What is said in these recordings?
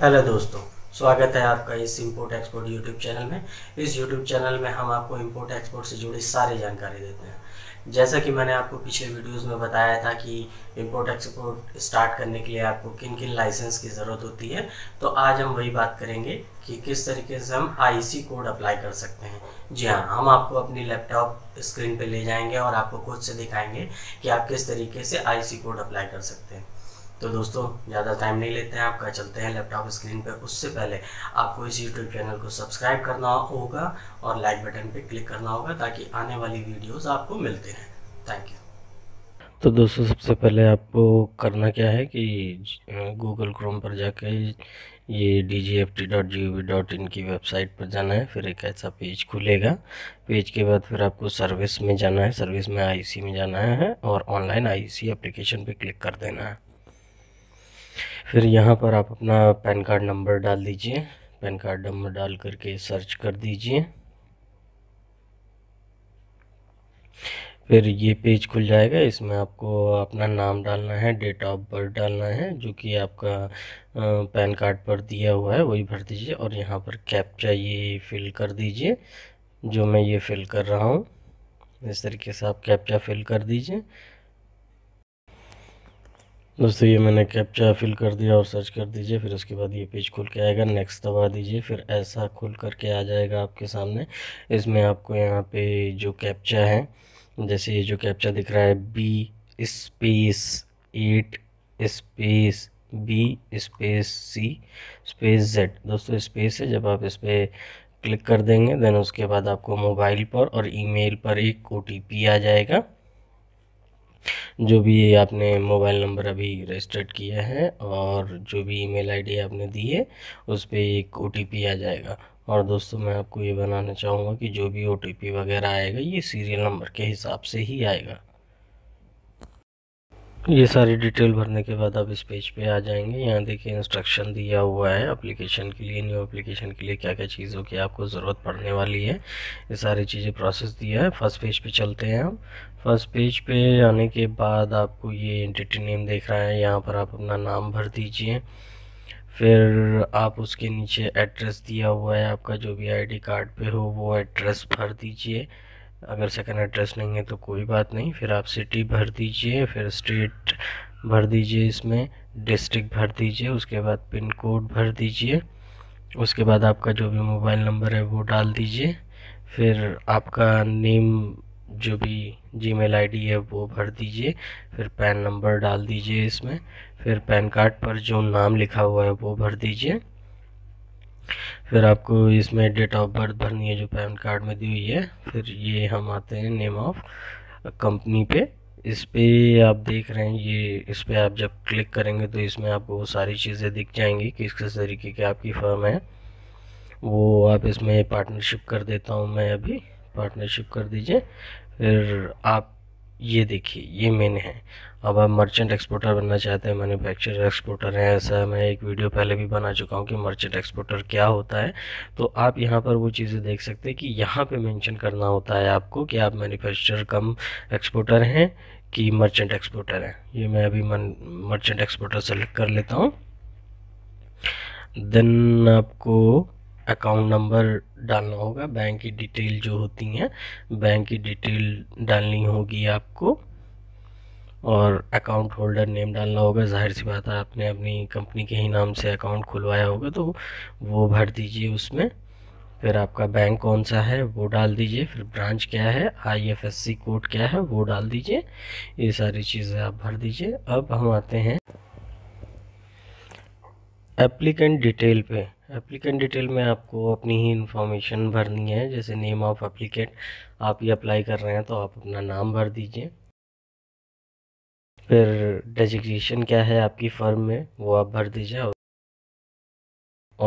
hello दोस्तों स्वागत है आपका इस इंपोर्ट एक्सपोर्ट यूट्यूब चैनल में इस यूट्यूब चैनल में हम आपको इंपोर्ट एक्सपोर्ट से जुड़ी सारी जानकारी देते हैं जैसा कि मैंने आपको पिछले वीडियोस में बताया था कि इंपोर्ट एक्सपोर्ट स्टार्ट करने के लिए आपको किन किन लाइसेंस की ज़रूरत होती है तो आज हम वही बात करेंगे कि किस तरीके से हम आई कोड अप्लाई कर सकते हैं जी हाँ हम आपको अपनी लैपटॉप स्क्रीन पर ले जाएंगे और आपको खुद से दिखाएंगे कि आप किस तरीके से आई कोड अप्लाई कर सकते हैं तो दोस्तों ज़्यादा टाइम नहीं लेते हैं आपका चलते हैं लैपटॉप स्क्रीन पे उससे पहले आपको इस यूट्यूब चैनल को सब्सक्राइब करना होगा और लाइक बटन पे क्लिक करना होगा ताकि आने वाली वीडियोस आपको मिलते रहें थैंक यू तो दोस्तों सबसे पहले आपको करना क्या है कि गूगल क्रोम पर जाके ये D G F T dot G O V dot in की वेबसाइट पर जाना है फिर एक ऐसा पेज खुलेगा पेज के बाद फिर आपको सर्विस में जाना है सर्विस में आई सी में जाना है और ऑनलाइन आई सी एप्लीकेशन पर क्लिक कर देना है फिर यहाँ पर आप अपना पैन कार्ड नंबर डाल दीजिए पैन कार्ड नंबर डाल करके सर्च कर दीजिए फिर ये पेज खुल जाएगा इसमें आपको अपना नाम डालना है डेट ऑफ बर्थ डालना है जो कि आपका पैन कार्ड पर दिया हुआ है वही भर दीजिए और यहाँ पर कैप्चा ये फिल कर दीजिए जो मैं ये फिल कर रहा हूँ इस तरीके से आप कैप्चा फिल कर दीजिए दोस्तों ये मैंने कैप्चा फिल कर दिया और सर्च कर दीजिए फिर उसके बाद ये पेज खुल के आएगा नेक्स्ट दबा दीजिए फिर ऐसा खुल करके आ जाएगा आपके सामने इसमें आपको यहाँ पे जो कैप्चा है जैसे ये जो कैप्चा दिख रहा है B space eight space B space C space Z दोस्तों स्पेस है जब आप इस पर क्लिक कर देंगे देन उसके बाद आपको मोबाइल पर और ईमेल पर एक ओ आ जाएगा जो भी आपने मोबाइल नंबर अभी रजिस्टर्ड किया है और जो भी ईमेल आईडी आपने दी है उस पर एक ओ आ जाएगा और दोस्तों मैं आपको ये बनाना चाहूँगा कि जो भी ओ वगैरह आएगा ये सीरियल नंबर के हिसाब से ही आएगा ये सारी डिटेल भरने के बाद आप इस पेज पे आ जाएंगे यहाँ देखिए इंस्ट्रक्शन दिया हुआ है एप्लीकेशन के लिए न्यू एप्लीकेशन के लिए क्या क्या चीज़ों की आपको ज़रूरत पड़ने वाली है ये सारी चीज़ें प्रोसेस दिया है फर्स्ट पेज पे चलते हैं हम फर्स्ट पेज पे आने के बाद आपको ये एंटिटी नेम देख रहा है यहाँ पर आप अपना नाम भर दीजिए फिर आप उसके नीचे एड्रेस दिया हुआ है आपका जो भी आई कार्ड पर हो वो एड्रेस भर दीजिए अगर सेकंड एड्रेस नहीं है तो कोई बात नहीं फिर आप सिटी भर दीजिए फिर स्टेट भर दीजिए इसमें डिस्ट्रिक्ट भर दीजिए उसके बाद पिन कोड भर दीजिए उसके बाद आपका जो भी मोबाइल नंबर है वो डाल दीजिए फिर आपका नेम जो भी जीमेल आईडी है वो भर दीजिए फिर पैन नंबर डाल दीजिए इसमें फिर पैन कार्ड पर जो नाम लिखा हुआ है वो भर दीजिए फिर आपको इसमें डेट ऑफ बर्थ भरनी है जो पैन कार्ड में दी हुई है फिर ये हम आते हैं नेम ऑफ कंपनी पे इस पर आप देख रहे हैं ये इस पर आप जब क्लिक करेंगे तो इसमें आपको सारी चीज़ें दिख जाएंगी किस किस तरीके की आपकी फर्म है वो आप इसमें पार्टनरशिप कर देता हूँ मैं अभी पार्टनरशिप कर दीजिए फिर आप ये देखिए ये मेन है अब आप मर्चेंट एक्सपोर्टर बनना चाहते हैं मैन्युफैक्चरर एक्सपोर्टर हैं ऐसा मैं एक वीडियो पहले भी बना चुका हूँ कि मर्चेंट एक्सपोर्टर क्या होता है तो आप यहाँ पर वो चीज़ें देख सकते हैं कि यहाँ पे मेंशन करना होता है आपको कि आप मैन्युफैक्चरर कम एक्सपोर्टर हैं कि मर्चेंट एक्सपोर्टर हैं ये मैं अभी मर्चेंट एक्सपोर्टर सेलेक्ट कर लेता हूँ देन आपको अकाउंट नंबर डालना होगा बैंक की डिटेल जो होती हैं बैंक की डिटेल डालनी होगी आपको और अकाउंट होल्डर नेम डालना होगा जाहिर सी बात है आपने अपनी कंपनी के ही नाम से अकाउंट खुलवाया होगा तो वो भर दीजिए उसमें फिर आपका बैंक कौन सा है वो डाल दीजिए फिर ब्रांच क्या है आईएफएससी कोड क्या है वो डाल दीजिए ये सारी चीज़ें आप भर दीजिए अब हम आते हैं एप्लीकेंट डिटेल पे एप्लीकेंट डिटेल में आपको अपनी ही इन्फॉर्मेशन भरनी है जैसे नेम ऑफ एप्लीकेंट आप ये अप्लाई कर रहे हैं तो आप अपना नाम भर दीजिए फिर डेजिग्नेशन क्या है आपकी फर्म में वो आप भर दीजिए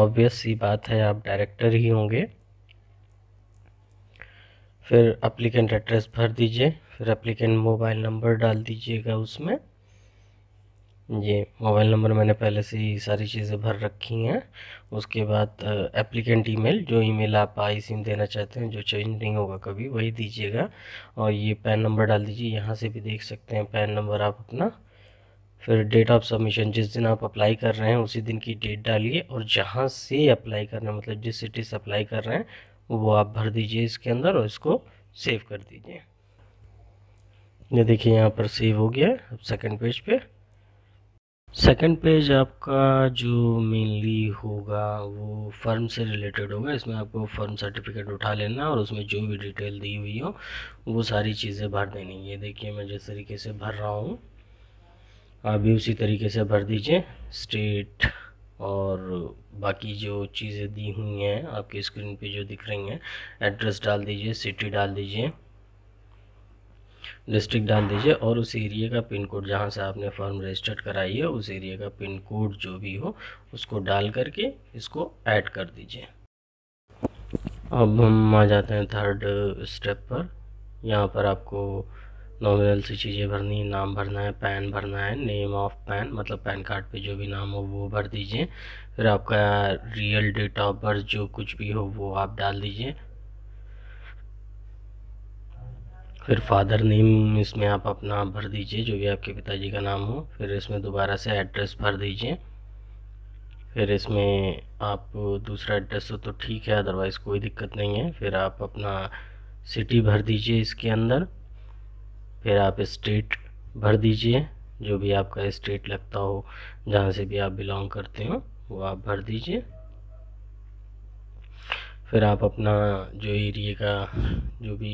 ऑब्वियस सी बात है आप डायरेक्टर ही होंगे फिर अप्लीकेंट एड्रेस भर दीजिए फिर अप्लीकेंट मोबाइल नंबर डाल दीजिएगा उसमें ये मोबाइल नंबर मैंने पहले से ही सारी चीज़ें भर रखी हैं उसके बाद एप्लीकेंट ईमेल जो ईमेल आप आई सिम देना चाहते हैं जो चेंज नहीं होगा कभी वही दीजिएगा और ये पैन नंबर डाल दीजिए यहाँ से भी देख सकते हैं पैन नंबर आप अपना फिर डेट ऑफ सबमिशन जिस दिन आप अप्लाई कर रहे हैं उसी दिन की डेट डालिए और जहाँ से अप्लाई कर रहे हैं मतलब जिस सिटी से अप्लाई कर रहे हैं वो आप भर दीजिए इसके अंदर और इसको सेव कर दीजिए ये देखिए यहाँ पर सेव हो गया अब सेकेंड पेज पे सेकंड पेज आपका जो मेनली होगा वो फर्म से रिलेटेड होगा इसमें आपको फर्म सर्टिफिकेट उठा लेना और उसमें जो भी डिटेल दी हुई हो वो सारी चीज़ें भर देनी है देखिए मैं जिस तरीके से भर रहा हूँ आप भी उसी तरीके से भर दीजिए स्टेट और बाकी जो चीज़ें दी हुई हैं आपकी स्क्रीन पे जो दिख रही हैं एड्रेस डाल दीजिए सिटी डाल दीजिए डिस्ट्रिक्ट डाल दीजिए और उस एरिया का पिन कोड जहाँ से आपने फॉर्म रजिस्टर्ड कराई है उस एरिया का पिन कोड जो भी हो उसको डाल करके इसको ऐड कर दीजिए अब हम आ जाते हैं थर्ड स्टेप पर यहाँ पर आपको नॉमिनल सी चीज़ें भरनी है नाम भरना है पैन भरना है नेम ऑफ पैन मतलब पैन कार्ड पे जो भी नाम हो वो भर दीजिए फिर आपका रियल डेट ऑफ बर्थ जो कुछ भी हो वो आप डाल दीजिए फिर फादर नेम इसमें आप अपना भर दीजिए जो भी आपके पिताजी का नाम हो फिर इसमें दोबारा से एड्रेस भर दीजिए फिर इसमें आप दूसरा एड्रेस हो तो ठीक है अदरवाइज़ कोई दिक्कत नहीं है फिर आप अपना सिटी भर दीजिए इसके अंदर फिर आप स्टेट भर दीजिए जो भी आपका स्टेट लगता हो जहाँ से भी आप बिलोंग करते हो वो आप भर दीजिए फिर आप अपना जो एरिए का जो भी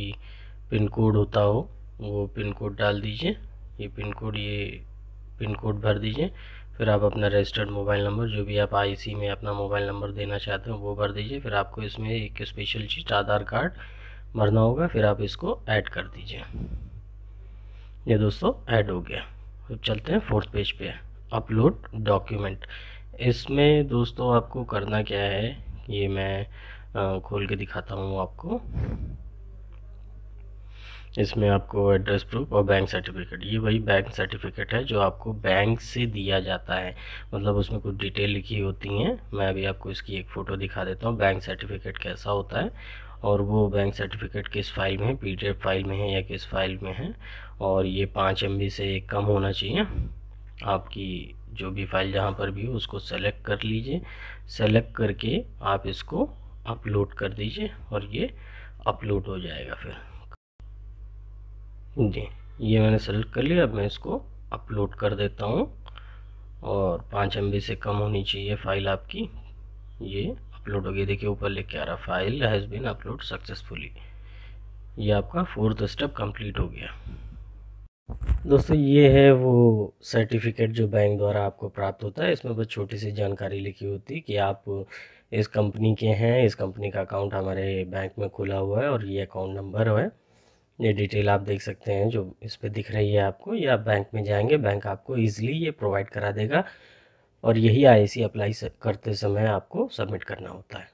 पिन कोड होता हो वो पिन कोड डाल दीजिए ये पिन कोड ये पिन कोड भर दीजिए फिर आप अपना रजिस्टर्ड मोबाइल नंबर जो भी आप आईसी में अपना मोबाइल नंबर देना चाहते हो वो भर दीजिए फिर आपको इसमें एक स्पेशल चीज़ आधार कार्ड भरना होगा फिर आप इसको ऐड कर दीजिए ये दोस्तों ऐड हो गया अब चलते हैं फोर्थ पेज पे अपलोड डॉक्यूमेंट इसमें दोस्तों आपको करना क्या है ये मैं खोल के दिखाता हूँ आपको इसमें आपको एड्रेस प्रूफ और बैंक सर्टिफिकेट ये वही बैंक सर्टिफिकेट है जो आपको बैंक से दिया जाता है मतलब उसमें कुछ डिटेल लिखी होती हैं मैं अभी आपको इसकी एक फ़ोटो दिखा देता हूँ बैंक सर्टिफिकेट कैसा होता है और वो बैंक सर्टिफिकेट किस फाइल में है पी फाइल में है या किस फाइल में है और ये पाँच एम से कम होना चाहिए आपकी जो भी फाइल जहाँ पर भी हो उसको सेलेक्ट कर लीजिए सेलेक्ट करके आप इसको अपलोड कर दीजिए और ये अपलोड हो जाएगा फिर जी ये मैंने सेलेक्ट कर लिया अब मैं इसको अपलोड कर देता हूँ और पाँच एम से कम होनी चाहिए फाइल आपकी ये अपलोड हो गई देखिए ऊपर लेके आ रहा file has been upload successfully ये आपका फोर्थ स्टेप कंप्लीट हो गया दोस्तों ये है वो सर्टिफिकेट जो बैंक द्वारा आपको प्राप्त होता है इसमें बस छोटी सी जानकारी लिखी होती है कि आप इस कंपनी के हैं इस कंपनी का अकाउंट हमारे बैंक में खुला हुआ है और ये अकाउंट नंबर है ये डिटेल आप देख सकते हैं जो इस पर दिख रही है आपको या आप बैंक में जाएंगे बैंक आपको ईजिली ये प्रोवाइड करा देगा और यही आईसी अप्लाई करते समय आपको सबमिट करना होता है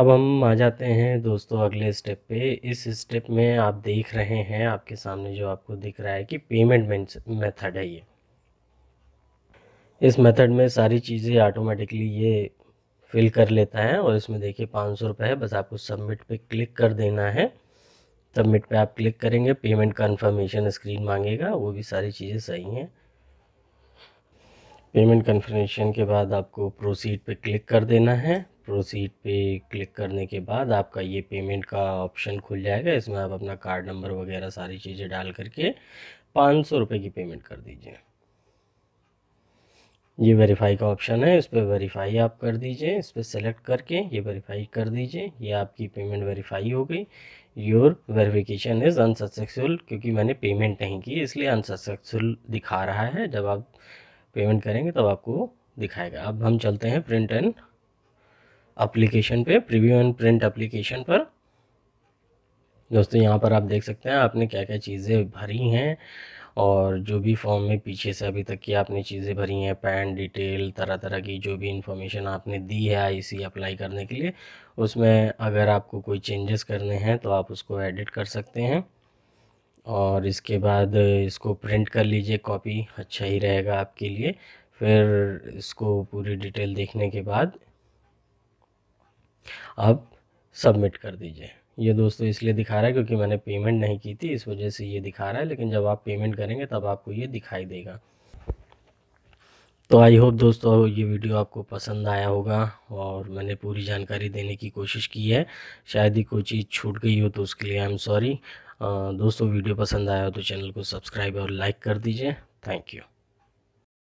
अब हम आ जाते हैं दोस्तों अगले स्टेप पे इस स्टेप में आप देख रहे हैं आपके सामने जो आपको दिख रहा है कि पेमेंट मेथड है ये इस मेथड में सारी चीज़ें ऑटोमेटिकली ये फिल कर लेता है और इसमें देखिए पाँच सौ रुपये है बस आपको सबमिट पे क्लिक कर देना है सबमिट पे आप क्लिक करेंगे पेमेंट कन्फर्मेशन स्क्रीन मांगेगा वो भी सारी चीज़ें सही हैं पेमेंट कन्फर्मेशन के बाद आपको प्रोसीड पे क्लिक कर देना है प्रोसीड पे क्लिक करने के बाद आपका ये पेमेंट का ऑप्शन खुल जाएगा इसमें आप अपना कार्ड नंबर वगैरह सारी चीज़ें डाल करके पाँच सौ रुपये की पेमेंट कर दीजिए ये वेरीफाई का ऑप्शन है इस पर वेरीफाई आप कर दीजिए इस पर सेलेक्ट करके ये वेरीफाई कर दीजिए ये आपकी पेमेंट वेरीफाई हो गई योर वेरिफिकेशन इज़ अनसक्सेसफुल क्योंकि मैंने पेमेंट नहीं की इसलिए अनसक्सेसफुल दिखा रहा है जब आप पेमेंट करेंगे तब तो आपको दिखाएगा अब हम चलते हैं प्रिंट एंड अप्लीकेशन पे प्रीव्यू एंड प्रिंट अप्लीकेशन पर दोस्तों यहाँ पर आप देख सकते हैं आपने क्या क्या चीज़ें भरी हैं और जो भी फॉर्म में पीछे से अभी तक की आपने चीज़ें भरी हैं पैन डिटेल तरह तरह की जो भी इंफॉर्मेशन आपने दी है आईसी अप्लाई करने के लिए उसमें अगर आपको कोई चेंजेस करने हैं तो आप उसको एडिट कर सकते हैं और इसके बाद इसको प्रिंट कर लीजिए कॉपी अच्छा ही रहेगा आपके लिए फिर इसको पूरी डिटेल देखने के बाद अब सबमिट कर दीजिए ये दोस्तों इसलिए दिखा रहा है क्योंकि मैंने पेमेंट नहीं की थी इस वजह से ये दिखा रहा है लेकिन जब आप पेमेंट करेंगे तब आपको ये दिखाई देगा तो आई होप दोस्तों ये वीडियो आपको पसंद आया होगा और मैंने पूरी जानकारी देने की कोशिश की है शायद ही कोई चीज़ छूट गई हो तो उसके लिए आई एम सॉरी दोस्तों वीडियो पसंद आया हो तो चैनल को सब्सक्राइब और लाइक कर दीजिए थैंक यू